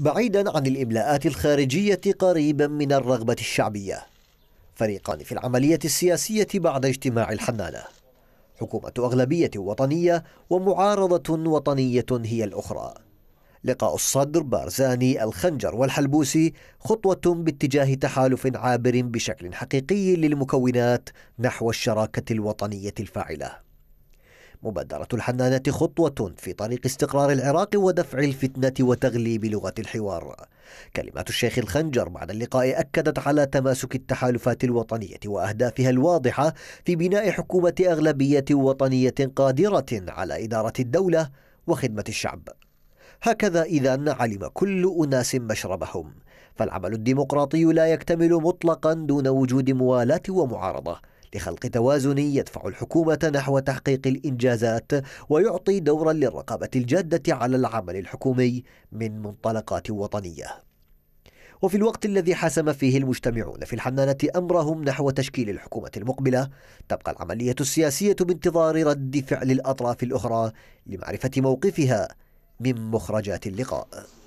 بعيدا عن الإملاءات الخارجية قريبا من الرغبة الشعبية فريقان في العملية السياسية بعد اجتماع الحنانة حكومة أغلبية وطنية ومعارضة وطنية هي الأخرى لقاء الصدر بارزاني الخنجر والحلبوسي خطوة باتجاه تحالف عابر بشكل حقيقي للمكونات نحو الشراكة الوطنية الفاعلة مبادرة الحنانة خطوة في طريق استقرار العراق ودفع الفتنة وتغليب لغة الحوار كلمات الشيخ الخنجر بعد اللقاء أكدت على تماسك التحالفات الوطنية وأهدافها الواضحة في بناء حكومة أغلبية وطنية قادرة على إدارة الدولة وخدمة الشعب هكذا إذا علم كل أناس مشربهم فالعمل الديمقراطي لا يكتمل مطلقا دون وجود موالاة ومعارضة لخلق توازن يدفع الحكومة نحو تحقيق الإنجازات ويعطي دورا للرقابة الجادة على العمل الحكومي من منطلقات وطنية وفي الوقت الذي حسم فيه المجتمعون في الحنانة أمرهم نحو تشكيل الحكومة المقبلة تبقى العملية السياسية بانتظار رد فعل الأطراف الأخرى لمعرفة موقفها من مخرجات اللقاء